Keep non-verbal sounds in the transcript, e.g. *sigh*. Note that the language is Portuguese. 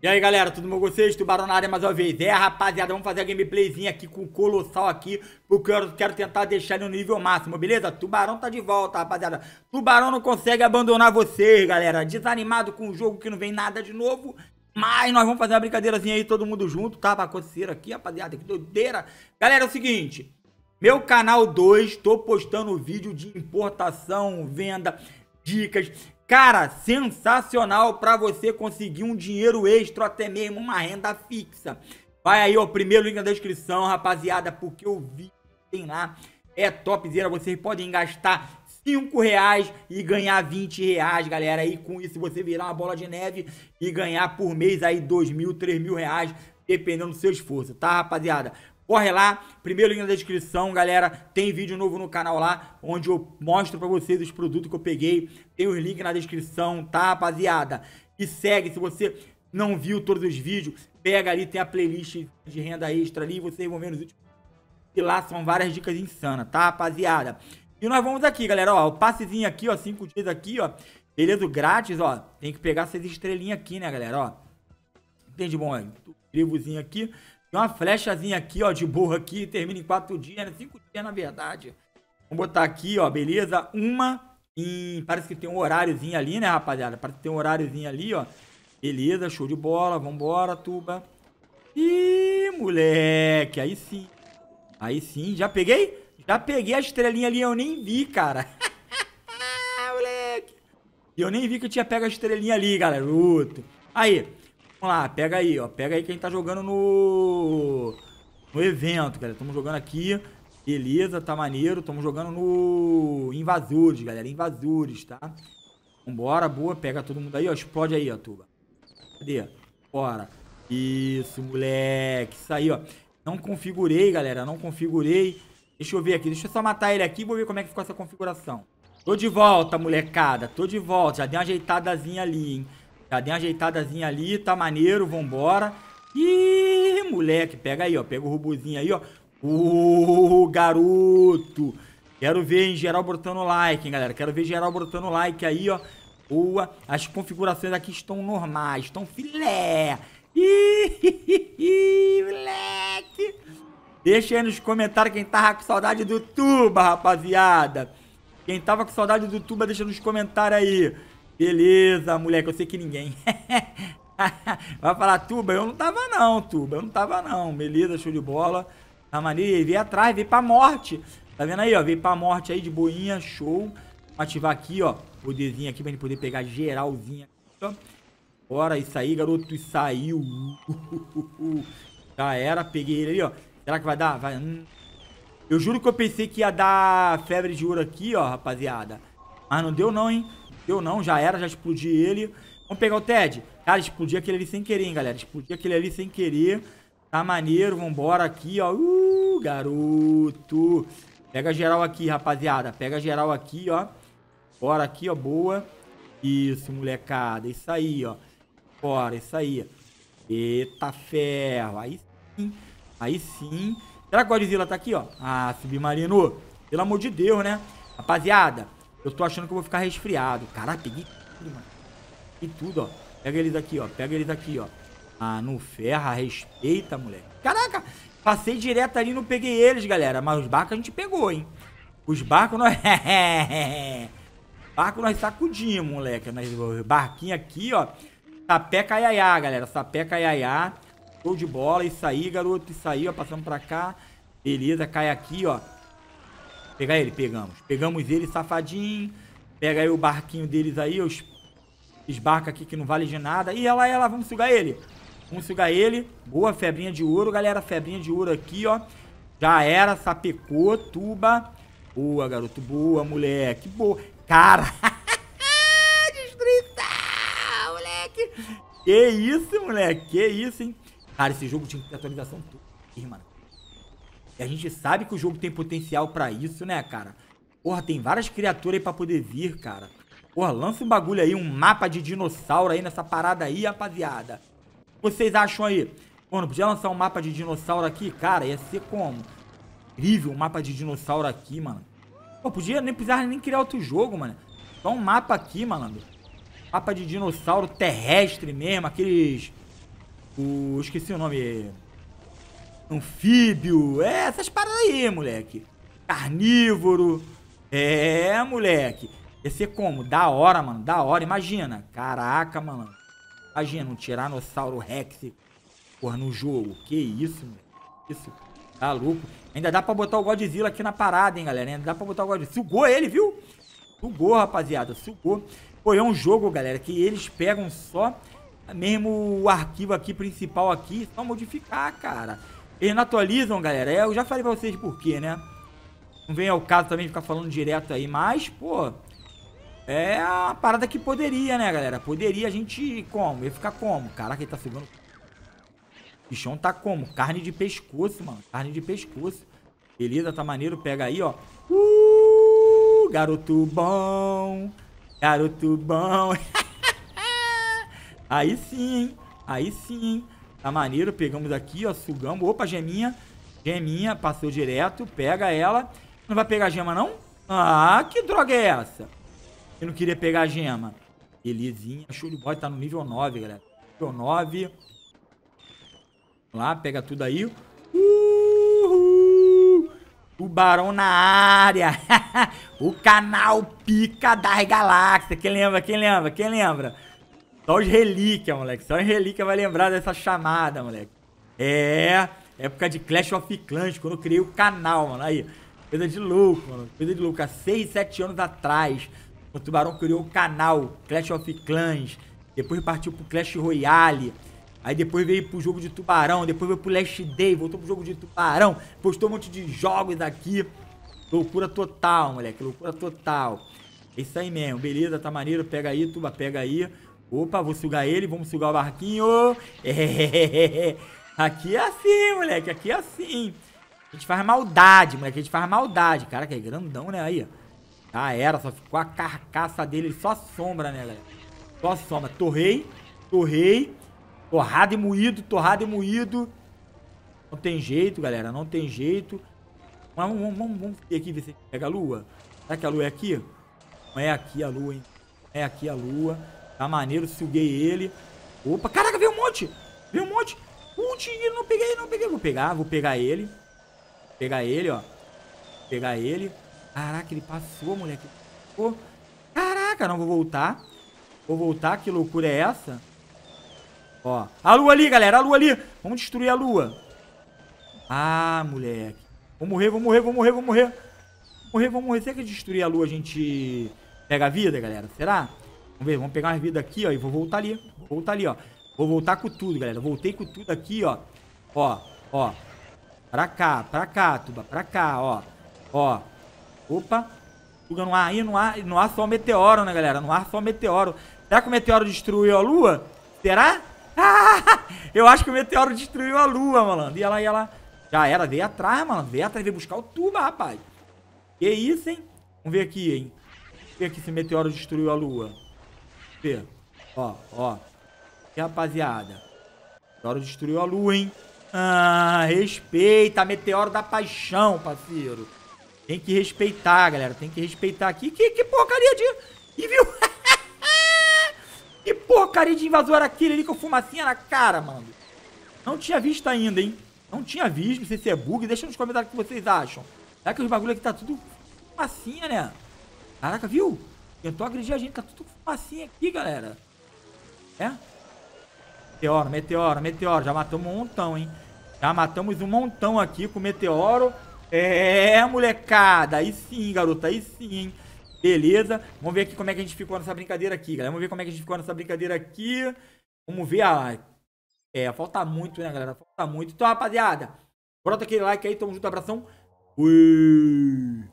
E aí galera, tudo bom com vocês? Tubarão na área mais uma vez. É rapaziada, vamos fazer a gameplayzinha aqui com o Colossal aqui, porque eu quero tentar deixar ele no nível máximo, beleza? Tubarão tá de volta, rapaziada. Tubarão não consegue abandonar vocês, galera. Desanimado com o jogo que não vem nada de novo. Mas nós vamos fazer uma brincadeirazinha aí, todo mundo junto, tá? Pra acontecer aqui, rapaziada, que doideira. Galera, é o seguinte, meu canal 2, tô postando vídeo de importação, venda, dicas Cara, sensacional para você conseguir um dinheiro extra, até mesmo uma renda fixa. Vai aí, ó, primeiro link na descrição, rapaziada, porque o vídeo tem lá é topzera. Vocês podem gastar 5 reais e ganhar 20 reais, galera. E com isso você virar uma bola de neve e ganhar por mês aí 2 mil, 3 mil reais, dependendo do seu esforço, tá, rapaziada? Corre lá, primeiro link na descrição, galera. Tem vídeo novo no canal lá, onde eu mostro pra vocês os produtos que eu peguei. Tem os links na descrição, tá, rapaziada? E segue, se você não viu todos os vídeos, pega ali, tem a playlist de renda extra ali, vocês vão ver nos últimos. E lá são várias dicas insanas, tá, rapaziada? E nós vamos aqui, galera, ó, o passezinho aqui, ó, cinco dias aqui, ó, beleza, grátis, ó, tem que pegar essas estrelinhas aqui, né, galera, ó. Entende, bom, ó, o aqui, tem uma flechazinha aqui, ó, de burro aqui. Termina em quatro dias, né? cinco dias, na verdade. Vamos botar aqui, ó, beleza? Uma e Parece que tem um horáriozinho ali, né, rapaziada? Parece que tem um horáriozinho ali, ó. Beleza, show de bola. Vambora, tuba. Ih, moleque. Aí sim. Aí sim. Já peguei? Já peguei a estrelinha ali. Eu nem vi, cara. *laughs* moleque. Eu nem vi que eu tinha pego a estrelinha ali, galera. luto Aí. Vamos lá, pega aí, ó. Pega aí quem tá jogando no... No evento, galera. Tamo jogando aqui. Beleza, tá maneiro. Tamo jogando no... Invasores, galera. Invasores, tá? Vambora, boa. Pega todo mundo aí, ó. Explode aí, ó, tuba. Cadê? Bora. Isso, moleque. Isso aí, ó. Não configurei, galera. Não configurei. Deixa eu ver aqui. Deixa eu só matar ele aqui e vou ver como é que ficou essa configuração. Tô de volta, molecada. Tô de volta. Já dei uma ajeitadazinha ali, hein. Já dei uma ajeitadazinha ali, tá maneiro, vambora. Ih, moleque, pega aí, ó. Pega o rubuzinho aí, ó. Ô, uh, garoto. Quero ver, em geral, botando like, hein, galera. Quero ver geral botando like aí, ó. Boa. As configurações aqui estão normais, estão filé. Ih, *laughs* moleque. Deixa aí nos comentários quem tava com saudade do tuba, rapaziada. Quem tava com saudade do tuba, deixa nos comentários aí. Beleza, moleque, eu sei que ninguém. *laughs* Vai falar, Tuba, eu não tava não, Tuba, eu não tava não. Beleza, show de bola. Tá maneiro, veio atrás, veio pra morte. Tá vendo aí, ó, veio pra morte aí de boinha, show. ativar aqui, ó, poderzinho aqui pra gente poder pegar geralzinha. Bora, isso aí, garoto, isso saiu. *laughs* Já era, peguei ele ali, ó. Será que vai dar? Vai... Hum. Eu juro que eu pensei que ia dar febre de ouro aqui, ó, rapaziada. Mas não deu não, hein. Eu não, já era, já explodi ele. Vamos pegar o Ted. Cara, explodi aquele ali sem querer, hein, galera. Explodi aquele ali sem querer. Tá maneiro, vambora aqui, ó. Uh, garoto. Pega geral aqui, rapaziada. Pega geral aqui, ó. Bora aqui, ó, boa. Isso, molecada. Isso aí, ó. Bora, isso aí. Eita ferro. Aí sim. Aí sim. Será que o Godzilla tá aqui, ó? Ah, submarino. Pelo amor de Deus, né? Rapaziada, eu tô achando que eu vou ficar resfriado. caraca, peguei tudo, mano. Peguei tudo, ó. Pega ele daqui, ó. Pega ele daqui, ó. Ah, não ferra. Respeita, moleque. Caraca, passei direto ali e não peguei eles, galera. Mas os barcos a gente pegou, hein. Os barcos nós... *laughs* barco nós sacudimos, moleque. Nós... Barquinho aqui, ó. Sapeca iaiá, galera. Sapeca iaiá. Show de bola. Isso aí, garoto. Isso aí, ó. Passamos pra cá. Beleza, cai aqui, ó. Pegar ele? Pegamos. Pegamos ele safadinho. Pega aí o barquinho deles aí. Eu esbarca aqui que não vale de nada. Ih, ela, ela, vamos sugar ele. Vamos sugar ele. Boa, febrinha de ouro, galera. Febrinha de ouro aqui, ó. Já era, sapecou, tuba. Boa, garoto. Boa, moleque. Boa. Cara. *laughs* Destruição, moleque. Que isso, moleque. Que isso, hein. Cara, esse jogo tinha que ter atualização toda. Ih, mano. E a gente sabe que o jogo tem potencial pra isso, né, cara? Porra, tem várias criaturas aí pra poder vir, cara. Porra, lança um bagulho aí, um mapa de dinossauro aí nessa parada aí, rapaziada. Vocês acham aí? Mano, podia lançar um mapa de dinossauro aqui? Cara, ia ser como? Incrível um mapa de dinossauro aqui, mano. Pô, podia nem precisar nem criar outro jogo, mano. Só um mapa aqui, malandro. Mapa de dinossauro terrestre mesmo, aqueles... O... Esqueci o nome anfíbio, é, essas paradas aí, moleque. Carnívoro, é, moleque. Ia ser como? Da hora, mano, da hora, imagina. Caraca, mano. Imagina um Tiranossauro Rex, porra, no jogo. Que isso, moleque. Isso, tá louco. Ainda dá pra botar o Godzilla aqui na parada, hein, galera. Ainda dá pra botar o Godzilla. Sugou ele, viu? Sugou, rapaziada, sugou. Foi é um jogo, galera, que eles pegam só mesmo o arquivo aqui principal aqui, só modificar, cara. Eles não atualizam, galera. É, eu já falei pra vocês por quê, né? Não vem ao caso também de ficar falando direto aí, mas, pô... É a parada que poderia, né, galera? Poderia a gente... Como? Ia ficar como? Caraca, ele tá subindo... O bichão tá como? Carne de pescoço, mano. Carne de pescoço. Beleza, tá maneiro. Pega aí, ó. Uh, garoto bom. Garoto bom. *laughs* aí sim, hein? Aí sim, hein? Tá maneiro, pegamos aqui, ó, sugamos. Opa, geminha. Geminha, passou direto, pega ela. Não vai pegar gema, não? Ah, que droga é essa? Eu não queria pegar gema. Belezinha, show de bola, tá no nível 9, galera. Nível 9. Vamos lá, pega tudo aí. Uhul! Tubarão na área. *laughs* o canal pica das galáxias. Quem lembra, quem lembra, quem lembra? Só os relíquia, moleque. Só os relíquia vai lembrar dessa chamada, moleque. É, época de Clash of Clans, quando eu criei o canal, mano. Aí, coisa de louco, mano. Coisa de louco. Há 6, 7 anos atrás, o Tubarão criou o canal Clash of Clans. Depois partiu pro Clash Royale. Aí depois veio pro jogo de Tubarão. Depois veio pro Last Day. Voltou pro jogo de Tubarão. Postou um monte de jogos aqui. Loucura total, moleque. Loucura total. É isso aí mesmo. Beleza, tá maneiro. Pega aí, Tuba. Pega aí. Opa, vou sugar ele, vamos sugar o barquinho. É. Aqui é assim, moleque, aqui é assim. A gente faz maldade, moleque, a gente faz maldade. Cara, que é grandão, né, aí. Já era, só ficou a carcaça dele, só sombra, né, galera. Só sombra. Torrei, torrei, torrado e moído, torrado e moído. Não tem jeito, galera, não tem jeito. Vamos, vamos, vamos, vamos ver aqui, ver se pega a lua. Será que a lua é aqui? Não é aqui a lua, hein. Não é aqui a lua. Tá maneiro, suguei ele. Opa, caraca, veio um monte. Veio um monte. Putz, não peguei, não peguei. Vou pegar, vou pegar ele. Vou pegar ele, ó. Vou pegar ele. Caraca, ele passou, moleque. Caraca, não vou voltar. Vou voltar, que loucura é essa? Ó, a lua ali, galera, a lua ali. Vamos destruir a lua. Ah, moleque. Vou morrer, vou morrer, vou morrer, vou morrer. Vou morrer, vou morrer. Será que destruir a lua a gente pega a vida, galera? Será? Vamos ver, vamos pegar umas vidas aqui, ó. E vou voltar ali. Vou voltar ali, ó. Vou voltar com tudo, galera. Voltei com tudo aqui, ó. Ó, ó. Pra cá, pra cá, tuba. Pra cá, ó. Ó. Opa. Tuga no ar. aí, no ar, no ar só meteoro, né, galera? No ar só meteoro. Será que o meteoro destruiu a lua? Será? Ah, *laughs* eu acho que o meteoro destruiu a lua, malandro. Ia lá, ia lá. Já era, veio atrás, malandro. Veio atrás, veio buscar o tuba, rapaz. Que isso, hein? Vamos ver aqui, hein? Vamos ver aqui se o meteoro destruiu a lua. Ó, ó. E rapaziada. Meteoro destruiu a lua, hein? Ah, respeita. Meteoro da paixão, parceiro. Tem que respeitar, galera. Tem que respeitar aqui. Que, que porcaria de... E viu? *laughs* que porcaria de invasor aquele ali com fumacinha na cara, mano. Não tinha visto ainda, hein? Não tinha visto. Não sei se é bug. Deixa nos comentários o que vocês acham. Será que os bagulho aqui tá tudo fumacinha, né? Caraca, viu? Tentou agredir a gente, tá tudo facinho aqui, galera. É? Meteoro, meteoro, meteoro. Já matamos um montão, hein? Já matamos um montão aqui com o meteoro. É, molecada. Aí sim, garota. Aí sim, hein? Beleza. Vamos ver aqui como é que a gente ficou nessa brincadeira aqui, galera. Vamos ver como é que a gente ficou nessa brincadeira aqui. Vamos ver a... Ah, é, falta muito, né, galera? Falta muito. Então, rapaziada, bota aquele like aí. Tamo junto, abração. Fui.